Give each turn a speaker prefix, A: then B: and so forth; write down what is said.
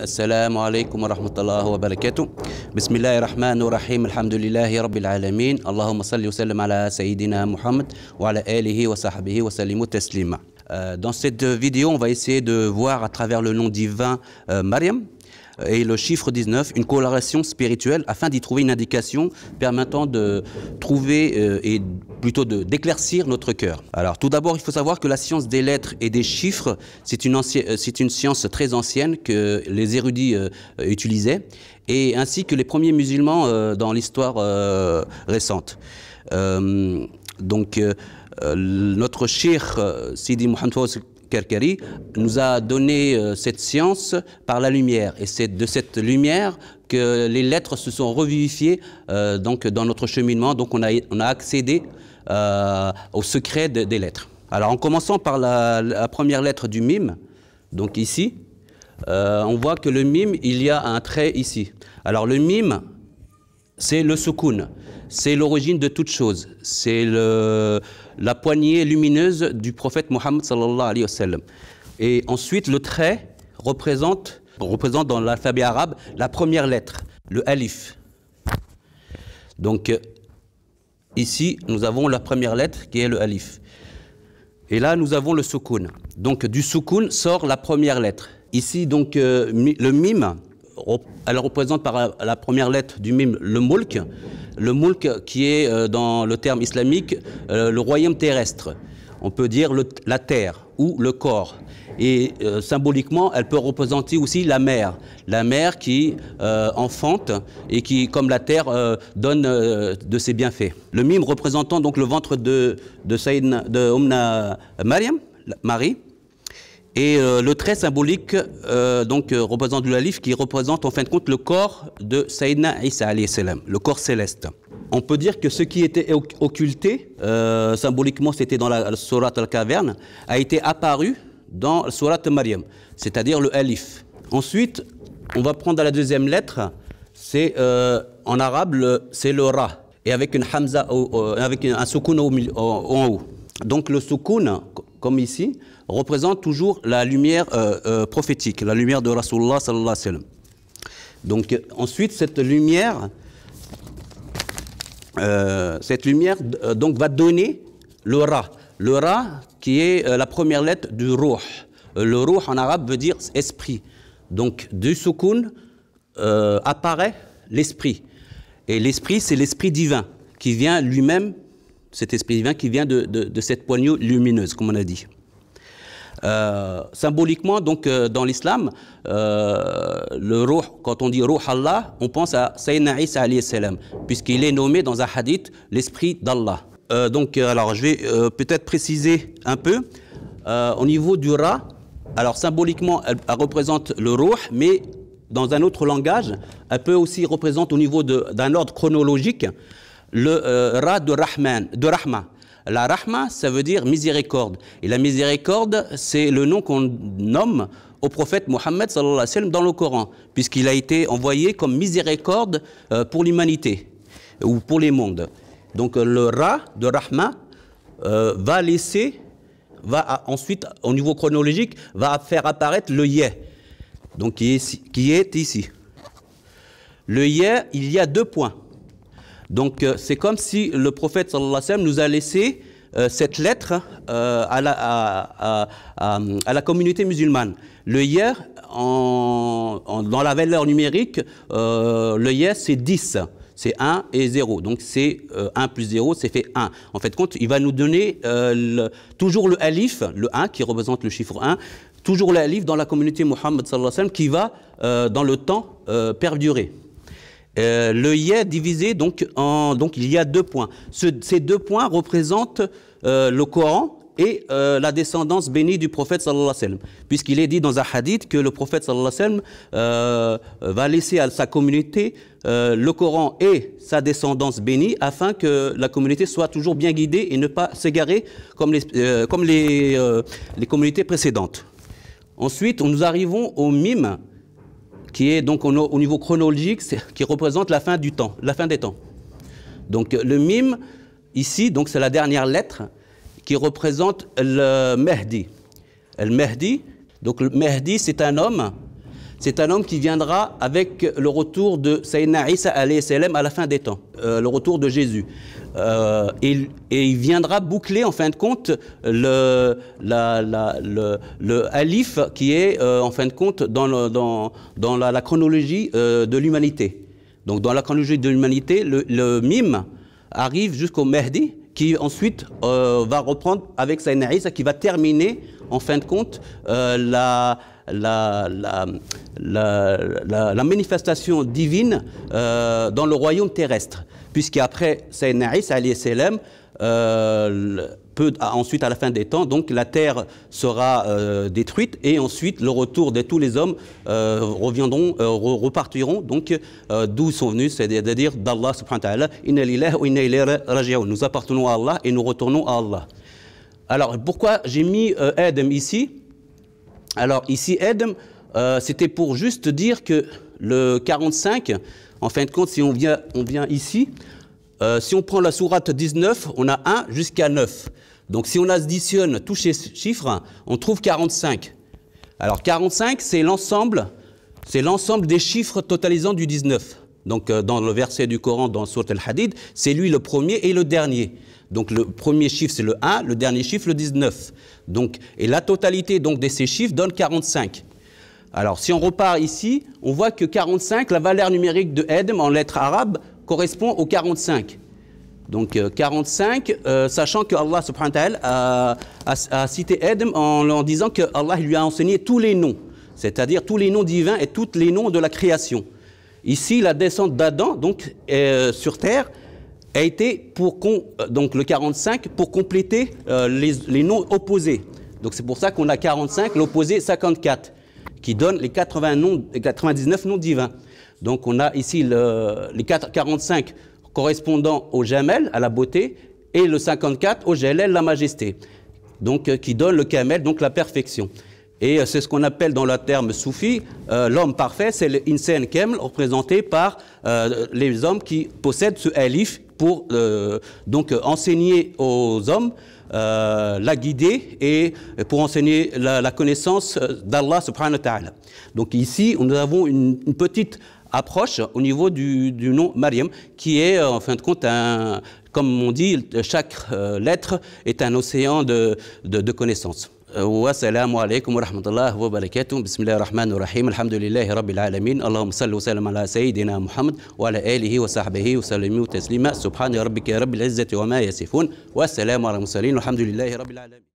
A: السلام عليكم ورحمة الله وبركاته بسم الله الرحمن الرحيم الحمد لله رب العالمين اللهم صل وسلم على سيدنا محمد وعلى آله وصحبه وسلم تسليما euh, Dans cette vidéo, on va essayer de voir à travers le nom divin euh, Mariam, et le chiffre 19, une coloration spirituelle, afin d'y trouver une indication permettant de trouver euh, et plutôt d'éclaircir notre cœur. Alors tout d'abord, il faut savoir que la science des lettres et des chiffres, c'est une, euh, une, science très ancienne que les érudits euh, utilisaient, et ainsi que les premiers musulmans dans l'histoire récente. donc, notre cheikh Sidi Mohamed Kerkeri nous a donné euh, cette science par la lumière. Et c'est de cette lumière que les lettres se sont revivifiées euh, donc, dans notre cheminement. Donc on a, accédé euh, au secret des lettres. Alors en commençant par la, première lettre du mime, donc ici, on voit que le mime, il y a un trait ici. Alors le mime, c'est le soukoun, c'est l'origine de toute chose, c'est la poignée lumineuse du prophète Mohammed sallallahu alayhi wa sallam. Et ensuite, le trait représente, dans l'alphabet arabe la première lettre, le alif. Donc ici, nous avons la première lettre qui est le alif. Et là, nous avons le soukoun. Donc du soukoun sort la première lettre. Ici, donc, euh, le mime, elle représente par la première lettre du mime le mulk, le mulk qui est euh, dans le terme islamique euh, le royaume terrestre. On peut dire la terre ou le corps. Et euh, symboliquement, elle peut représenter aussi la mer, la mer qui enfante et qui, comme la terre, donne de ses bienfaits. Le mime représentant donc le ventre de, de, de Omna Mariam, Marie, et euh, le trait symbolique euh, donc euh, représente l'alif qui représente en fin de compte le corps de Sayyidina Isa salam, le corps céleste. On peut dire que ce qui était occulté, symboliquement c'était dans la, surat al-Caverne, a été apparu dans la sourate Maryam, c'est-à-dire le alif. Ensuite, on va prendre la deuxième lettre, c'est en arabe, c'est le ra, et avec une hamza, avec un soukoun en haut. Donc le soukoun, comme ici, représente toujours la lumière euh, euh, prophétique, la lumière de Rasulullah sallallahu alayhi wa sallam. Donc ensuite, cette lumière, euh, cette lumière donc, va donner le ra. Le ra qui est la première lettre du ruh. Le ruh en arabe veut dire esprit. Donc du soukoun apparaît l'esprit. Et l'esprit, c'est l'esprit divin qui vient lui-même cet esprit divin qui vient de, cette poignée lumineuse, comme on a dit. Euh, symboliquement, donc, euh, dans l'islam, euh, le ruh, quand on dit ruh Allah, on pense à Sayyidina Isa salam, puisqu'il est nommé dans un hadith l'esprit d'Allah. donc, alors, je vais peut-être préciser un peu. au niveau du ra, alors symboliquement, elle, représente le ruh, mais dans un autre langage, elle peut aussi représenter au niveau d'un ordre chronologique le euh, Ra de, Rahman, de Rahma. La Rahma, ça veut dire miséricorde. Et la miséricorde, c'est le nom qu'on nomme au prophète Mohammed dans le Coran, puisqu'il a été envoyé comme miséricorde euh, pour l'humanité ou pour les mondes. Donc euh, le Ra de Rahma va laisser, va ensuite, au niveau chronologique, va faire apparaître le yé ». donc qui est, qui est ici. Le yé », il y a deux points. Donc euh, c'est comme si le prophète sallallahu alayhi wa sallam nous a laissé euh, cette lettre euh, à la, communauté musulmane. Le hier, dans la valeur numérique, le hier c'est 10 c'est 1 et 0. Donc c'est 1 plus 0, c'est fait 1. En fait, compte, il va nous donner toujours le alif, le 1 qui représente le chiffre 1, toujours le alif dans la communauté Mohammed sallallahu alayhi wa sallam qui va dans le temps perdurer. Euh, le yé divisé donc en donc il y a deux points. ces deux points représentent euh, le Coran et euh, la descendance bénie du prophète sallallahu alayhi wa Puisqu'il est dit dans un hadith que le prophète sallallahu alayhi wa va laisser à sa communauté le Coran et sa descendance bénie afin que la communauté soit toujours bien guidée et ne pas s'égarer comme les, comme les, les communautés précédentes. Ensuite, nous arrivons au mime qui est donc au, niveau chronologique, qui représente la fin du temps, la fin des temps. Donc euh, le mime, ici, donc c'est la dernière lettre qui représente le Mehdi. Le Mehdi, donc le c'est un homme, c'est un homme qui viendra avec le retour de Sayyidina Isa à la fin des temps, euh, le retour de Jésus. Euh, et, il viendra boucler en fin de compte le, le, le alif qui est euh, en fin de compte dans, le, dans, dans la, chronologie euh, de l'humanité. Donc dans la chronologie de l'humanité, le, mime arrive jusqu'au Mehdi, qui ensuite va reprendre avec sa Isa qui va terminer en fin de compte la, la, la, manifestation divine euh, dans le royaume terrestre. Puisqu'après Sayyidina Isa, euh, peu, ensuite à la fin des temps, donc la terre sera euh, détruite et ensuite le retour de tous les hommes euh, reviendront, repartiront donc d'où sont venus, c'est-à-dire d'Allah subhanahu wa ta'ala, Nous appartenons à Allah et nous retournons à Allah. Alors pourquoi j'ai mis Adam ici alors ici, Edm, euh, c'était pour juste dire que le 45, en fin de compte, si on vient, ici, euh, si on prend la sourate 19, on a 1 jusqu'à 9. Donc si on additionne tous ces chiffres, on trouve 45. Alors 45, c'est l'ensemble, c'est l'ensemble des chiffres totalisant du 19. Donc euh, dans le verset du Coran, dans le Sourate al-Hadid, c'est lui le premier et le dernier. Donc le premier chiffre, c'est le 1, le dernier chiffre, le 19. Donc, et la totalité donc, de ces chiffres donne 45. Alors si on repart ici, on voit que 45, la valeur numérique de Edm en lettres arabes, correspond au 45. Donc 45, euh, euh, sachant que Allah subhanahu wa a, a, cité Edm en, disant que Allah lui a enseigné tous les noms, c'est-à-dire tous les noms divins et tous les noms de la création. Ici, la descente d'Adam, donc euh, sur terre, a été pour euh, donc le 45 pour compléter euh, les, les noms opposés. Donc c'est pour ça qu'on a 45, l'opposé 54, qui donne les 80 99 noms divins. Donc on a ici les 45 correspondant au Jamel, à la beauté, et le 54 au Jalel, la majesté. Donc euh, qui donne le Kamel, donc la perfection. Et c'est ce qu'on appelle dans le terme soufi, l'homme parfait, c'est le Insen représenté par les hommes qui possèdent ce Elif, pour euh, donc euh, enseigner aux hommes euh, la guider et pour enseigner la, connaissance d'Allah subhanahu wa ta'ala. Donc ici, nous avons une, petite approche au niveau du, nom Mariam, qui est en fin de compte un, comme on dit, chaque lettre est un océan de connaissances. والسلام عليكم ورحمة الله وبركاته بسم الله الرحمن الرحيم الحمد لله رب العالمين اللهم صل وسلم على سيدنا محمد وعلى آله وصحبه وسلم تسليما سبحان ربك رب العزة وما يصفون والسلام على المرسلين والحمد لله رب العالمين